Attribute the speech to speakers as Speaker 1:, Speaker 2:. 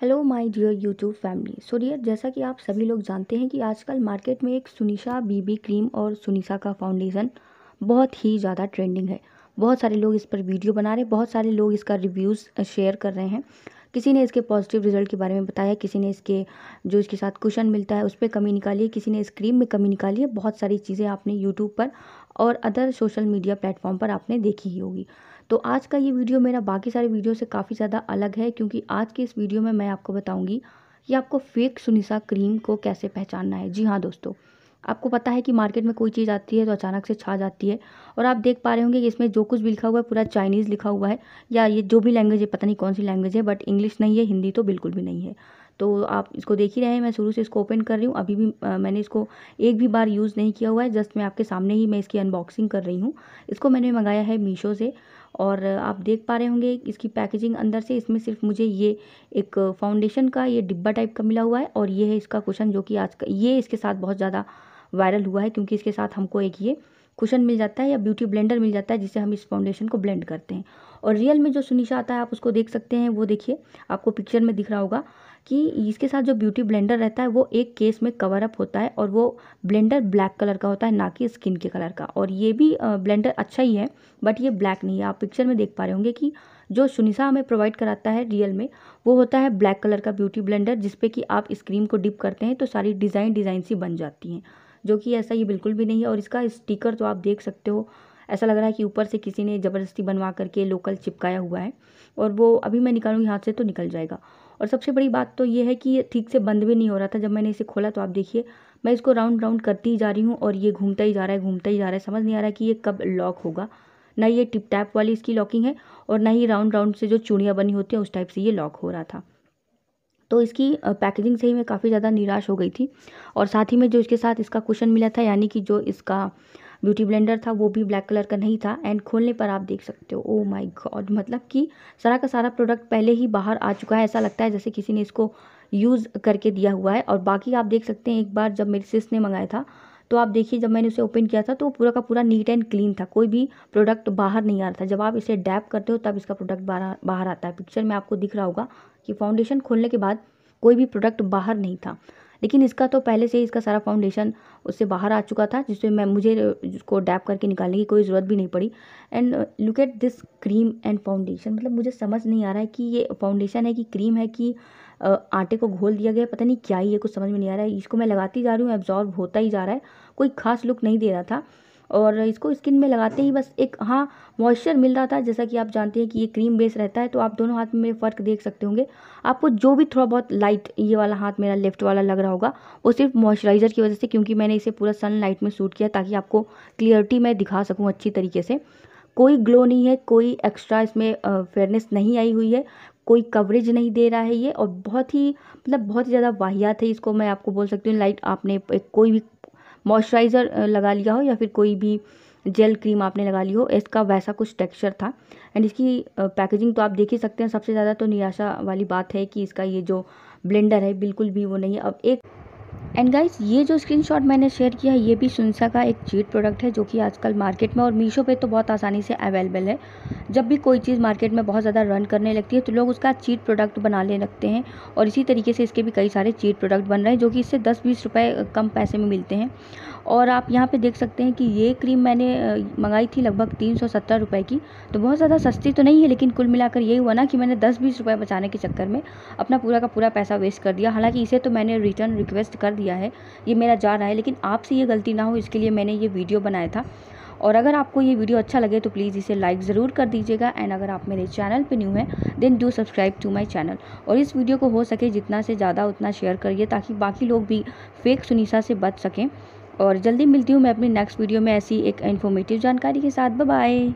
Speaker 1: hello my dear YouTube family so dear जैसा कि आप सभी लोग जानते हैं कि आजकल मार्केट में एक सुनिशा बीबी क्रीम और सुनिशा का फाउंडेशन बहुत ही ज़्यादा ट्रेंडिंग है बहुत सारे लोग इस पर वीडियो बना रहे बहुत सारे लोग इसका रिव्यूज़ शेयर कर रहे हैं किसी ने इसके पॉजिटिव रिजल्ट के बारे में बताया किसी ने इसके जो इसके साथ कुशन मिलता है उस पर कमी निकाली है किसी ने इस क्रीम में कमी निकाली है बहुत सारी चीज़ें आपने यूट्यूब पर और अदर सोशल मीडिया प्लेटफॉर्म पर आपने देखी ही होगी तो आज का ये वीडियो मेरा बाकी सारे वीडियो से काफ़ी ज़्यादा अलग है क्योंकि आज के इस वीडियो में मैं आपको बताऊँगी कि आपको फेक सुनिसा क्रीम को कैसे पहचानना है जी हाँ दोस्तों आपको पता है कि मार्केट में कोई चीज़ आती है तो अचानक से छा जाती है और आप देख पा रहे होंगे कि इसमें जो कुछ भी लिखा हुआ है पूरा चाइनीज़ लिखा हुआ है या ये जो भी लैंग्वेज है पता नहीं कौन सी लैंग्वेज है बट इंग्लिश नहीं है हिंदी तो बिल्कुल भी नहीं है तो आप इसको देख ही रहे हैं मैं शुरू से इसको ओपन कर रही हूँ अभी भी आ, मैंने इसको एक भी बार यूज़ नहीं किया हुआ है जस्ट मैं आपके सामने ही मैं इसकी अनबॉक्सिंग कर रही हूँ इसको मैंने मंगाया है मीशो से और आप देख पा रहे होंगे इसकी पैकेजिंग अंदर से इसमें सिर्फ मुझे ये एक फाउंडेशन का ये डिब्बा टाइप का मिला हुआ है और ये है इसका कुशन जो कि आज का ये इसके साथ बहुत ज़्यादा वायरल हुआ है क्योंकि इसके साथ हमको एक ये कुशन मिल जाता है या ब्यूटी ब्लेंडर मिल जाता है जिससे हम इस फाउंडेशन को ब्लेंड करते हैं और रियल में जो सुनीशा आता है आप उसको देख सकते हैं वो देखिए आपको पिक्चर में दिख रहा होगा कि इसके साथ जो ब्यूटी ब्लेंडर रहता है वो एक केस में कवर अप होता है और वो ब्लेंडर ब्लैक कलर का होता है ना कि स्किन के कलर का और ये भी ब्लेंडर अच्छा ही है बट ये ब्लैक नहीं है आप पिक्चर में देख पा रहे होंगे कि जो सुनिशा हमें प्रोवाइड कराता है रियल में वो होता है ब्लैक कलर का ब्यूटी ब्लेंडर जिसपे कि आप स्क्रीन को डिप करते हैं तो सारी डिज़ाइन डिज़ाइन सी बन जाती हैं जो कि ऐसा ये बिल्कुल भी नहीं है और इसका स्टिकर तो आप देख सकते हो ऐसा लग रहा है कि ऊपर से किसी ने ज़बरदस्ती बनवा करके लोकल चिपकाया हुआ है और वो अभी मैं निकालूँगी हाथ से तो निकल जाएगा और सबसे बड़ी बात तो ये है कि ये ठीक से बंद भी नहीं हो रहा था जब मैंने इसे खोला तो आप देखिए मैं इसको राउंड राउंड करती ही जा रही हूँ और ये घूमता ही जा रहा है घूमता ही जा रहा है समझ नहीं आ रहा कि ये कब लॉक होगा ना ये टिप टैप वाली इसकी लॉकिंग है और ना ही राउंड राउंड से जो चूड़ियाँ बनी होती हैं उस टाइप से ये लॉक हो रहा था तो इसकी पैकेजिंग से ही मैं काफ़ी ज़्यादा निराश हो गई थी और साथ ही में जो इसके साथ इसका कुशन मिला था यानी कि जो इसका ब्यूटी ब्लेंडर था वो भी ब्लैक कलर का नहीं था एंड खोलने पर आप देख सकते हो ओ माई गॉड मतलब कि सारा का सारा प्रोडक्ट पहले ही बाहर आ चुका है ऐसा लगता है जैसे किसी ने इसको यूज़ करके दिया हुआ है और बाकी आप देख सकते हैं एक बार जब मेरी सिस ने मंगाया था तो आप देखिए जब मैंने उसे ओपन किया था तो पूरा का पूरा नीट एंड क्लीन था कोई भी प्रोडक्ट बाहर नहीं आ रहा था जब आप इसे डैप करते हो तब इसका प्रोडक्ट बाहर बाहर आता है पिक्चर में आपको दिख रहा होगा कि फाउंडेशन खोलने के बाद कोई भी प्रोडक्ट बाहर नहीं था लेकिन इसका तो पहले से ही इसका सारा फाउंडेशन उससे बाहर आ चुका था जिससे मैं मुझे उसको डैप करके निकालने की कोई ज़रूरत भी नहीं पड़ी and look at this cream and foundation मतलब मुझे समझ नहीं आ रहा है कि ये फाउंडेशन है कि क्रीम है कि uh, आटे को घोल दिया गया पता नहीं क्या ही है कुछ समझ में नहीं आ रहा है इसको मैं लगाती जा रही हूँ एब्जॉर्ब होता ही जा रहा है कोई खास लुक नहीं दे रहा था और इसको स्किन में लगाते ही बस एक हाँ मॉइस्चर मिल रहा था जैसा कि आप जानते हैं कि ये क्रीम बेस रहता है तो आप दोनों हाथ में फ़र्क देख सकते होंगे आपको जो भी थोड़ा बहुत लाइट ये वाला हाथ मेरा लेफ्ट वाला लग रहा होगा वो सिर्फ मॉइस्चराइज़र की वजह से क्योंकि मैंने इसे पूरा लाइट में शूट किया ताकि आपको क्लियरिटी मैं दिखा सकूँ अच्छी तरीके से कोई ग्लो नहीं है कोई एक्स्ट्रा इसमें फेयरनेस नहीं आई हुई है कोई कवरेज नहीं दे रहा है ये और बहुत ही मतलब बहुत ही ज़्यादा वाहियात है इसको मैं आपको बोल सकती हूँ लाइट आपने कोई भी मॉइस्चराइज़र लगा लिया हो या फिर कोई भी जेल क्रीम आपने लगा ली हो इसका वैसा कुछ टेक्सचर था एंड इसकी पैकेजिंग तो आप देख ही सकते हैं सबसे ज़्यादा तो निराशा वाली बात है कि इसका ये जो ब्लेंडर है बिल्कुल भी वो नहीं है अब एक एंड गाइस ये जो स्क्रीनशॉट मैंने शेयर किया है ये भी सुनसा का एक चीट प्रोडक्ट है जो कि आजकल मार्केट में और मीशो पे तो बहुत आसानी से अवेलेबल है जब भी कोई चीज़ मार्केट में बहुत ज़्यादा रन करने लगती है तो लोग उसका चीट प्रोडक्ट बनाने लगते हैं और इसी तरीके से इसके भी कई सारे चीट प्रोडक्ट बन रहे हैं जो कि इससे दस बीस रुपये कम पैसे में मिलते हैं और आप यहाँ पर देख सकते हैं कि ये क्रीम मैंने मंगाई थी लगभग तीन सौ रुपये की तो बहुत ज़्यादा सस्ती तो नहीं है लेकिन कुल मिलाकर यही हुआ ना कि मैंने दस बीस रुपये बचाने के चक्कर में अपना पूरा का पूरा पैसा वेस्ट कर दिया हालाँकि इसे तो मैंने रिटर्न रिक्वेस्ट कर दिया दिया है ये मेरा जा रहा है लेकिन आपसे ये गलती ना हो इसके लिए मैंने ये वीडियो बनाया था और अगर आपको ये वीडियो अच्छा लगे तो प्लीज़ इसे लाइक ज़रूर कर दीजिएगा एंड अगर आप मेरे चैनल पे न्यू हैं then do subscribe to my channel और इस वीडियो को हो सके जितना से ज़्यादा उतना शेयर करिए ताकि बाकी लोग भी फेक सुनीसा से बच सकें और जल्दी मिलती हूँ मैं अपनी नेक्स्ट वीडियो में ऐसी एक इन्फॉर्मेटिव जानकारी के साथ बाय